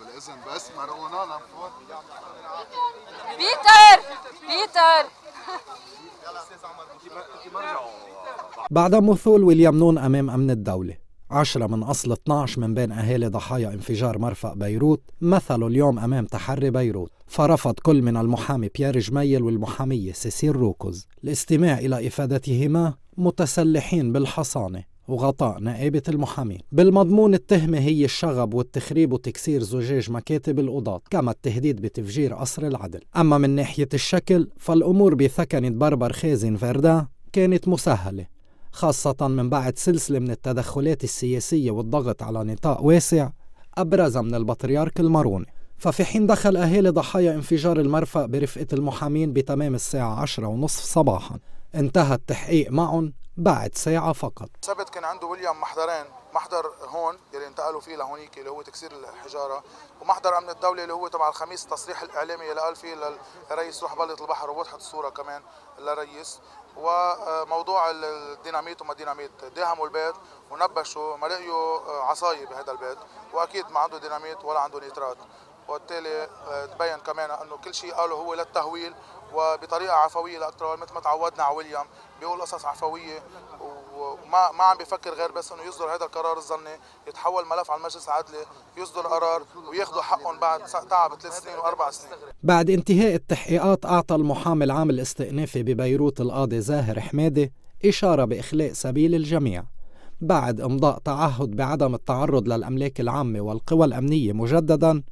بالاذن بس مرقونا بيتر بيتر بعد مثول ويليام نون أمام أمن الدولة عشرة من أصل 12 من بين أهالي ضحايا انفجار مرفأ بيروت مثلوا اليوم أمام تحري بيروت فرفض كل من المحامي بيير جميل والمحامية سيسير روكوز الاستماع إلى إفادتهما متسلحين بالحصانة وغطاء نائبة المحامي بالمضمون التهمة هي الشغب والتخريب وتكسير زجاج مكاتب القضاة كما التهديد بتفجير قصر العدل أما من ناحية الشكل فالأمور بثكنة بربر خازن فردا كانت مسهلة خاصة من بعد سلسلة من التدخلات السياسية والضغط على نطاق واسع أبرزها من البطريرك الماروني ففي حين دخل أهالي ضحايا انفجار المرفأ برفقة المحامين بتمام الساعة عشرة ونصف صباحاً انتهى التحقيق معهم بعد ساعة فقط سبت كان عنده ويليام محضرين محضر هون اللي انتقلوا فيه لهونيك اللي هو تكسير الحجاره ومحضر امن الدوله اللي هو تبع الخميس التصريح الاعلامي اللي قال فيه للرئيس روح بلط البحر ووضحت الصوره كمان للرئيس وموضوع الديناميت وما ديناميت داهموا البيت ونبشوا ما لقيوا عصايه بهذا البيت واكيد ما عنده ديناميت ولا عنده نيترات وبالتالي آه، تبين كمان انه كل شيء قاله هو للتهويل وبطريقه عفويه لاكثر مثل ما تعودنا على ويليام بيقول قصص عفويه وما ما عم بيفكر غير بس انه يصدر هذا القرار الظني يتحول ملف على المجلس العدلي يصدر قرار وياخذوا حقهم بعد تعب ثلاث سنين واربع سنين بعد انتهاء التحقيقات اعطى المحامي العام الاستئنافي ببيروت القاضي زاهر حماده اشاره باخلاء سبيل الجميع بعد امضاء تعهد بعدم التعرض للاملاك العامه والقوى الامنيه مجددا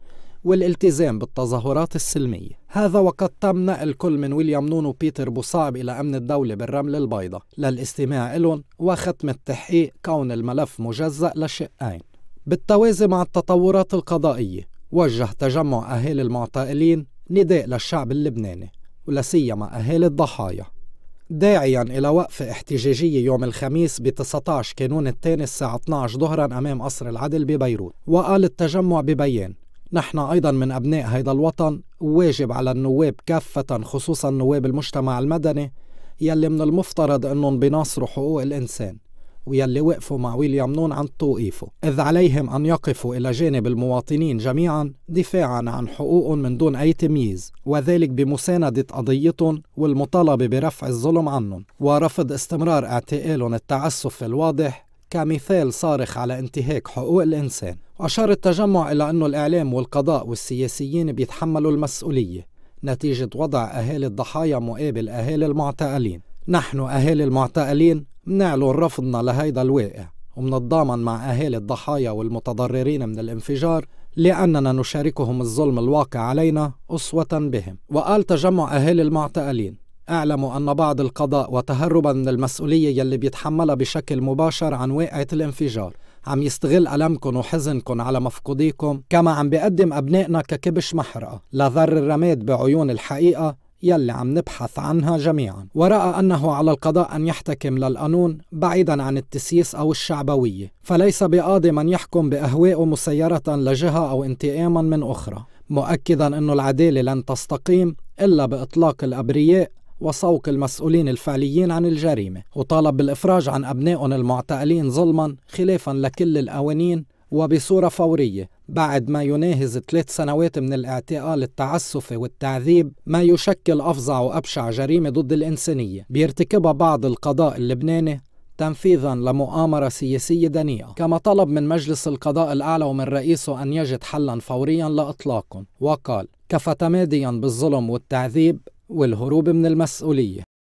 والالتزام بالتظاهرات السلمية هذا وقد تم نقل كل من ويليام نون وبيتر بوصعب إلى أمن الدولة بالرمل البيضاء للاستماع إلهم وختم التحقيق كون الملف مجزأ لشقين بالتوازي مع التطورات القضائية وجه تجمع أهالي المعتقلين نداء للشعب اللبناني ولسيما أهالي الضحايا داعيا إلى وقفة احتجاجية يوم الخميس ب 19 كانون الثاني الساعة 12 ظهرا أمام قصر العدل ببيروت وقال التجمع ببيان نحن أيضا من أبناء هيدا الوطن واجب على النواب كافة خصوصا نواب المجتمع المدني يلي من المفترض أنهم بيناصروا حقوق الإنسان ويلي وقفوا مع ويليام نون عن توقيفه إذ عليهم أن يقفوا إلى جانب المواطنين جميعا دفاعا عن حقوقهم من دون أي تمييز وذلك بمساندة قضيتهم والمطالبة برفع الظلم عنهم ورفض استمرار اعتقالهم التعسف الواضح كمثال صارخ على انتهاك حقوق الإنسان أشار التجمع إلى أن الإعلام والقضاء والسياسيين بيتحملوا المسؤولية نتيجة وضع أهالي الضحايا مقابل أهالي المعتقلين نحن أهالي المعتقلين منعلن رفضنا لهيدا الواقع ومنتضامن مع أهالي الضحايا والمتضررين من الانفجار لأننا نشاركهم الظلم الواقع علينا أسوة بهم وقال تجمع أهالي المعتقلين اعلموا أن بعض القضاء وتهربا من المسؤولية يلي بيتحملها بشكل مباشر عن واقعة الانفجار عم يستغل ألمكن وحزنكن على مفقوديكم كما عم بيقدم أبنائنا ككبش محرقة لذر الرماد بعيون الحقيقة يلي عم نبحث عنها جميعا ورأى أنه على القضاء أن يحتكم للقانون بعيدا عن التسييس أو الشعبوية فليس بقاضي من يحكم بأهوائه مسيرة لجهة أو انتقاما من أخرى مؤكدا أن العدالة لن تستقيم إلا بإطلاق الأبرياء وصوق المسؤولين الفعليين عن الجريمة وطالب بالإفراج عن أبنائهم المعتقلين ظلما خلافا لكل القوانين وبصورة فورية بعد ما يناهز ثلاث سنوات من الاعتقال التعسفي والتعذيب ما يشكل أفظع وأبشع جريمة ضد الإنسانية بيرتكبها بعض القضاء اللبناني تنفيذا لمؤامرة سياسية دنيئة كما طلب من مجلس القضاء الأعلى ومن رئيسه أن يجد حلا فوريا لإطلاقهم وقال كفى تماديا بالظلم والتعذيب والهروب من المسؤولية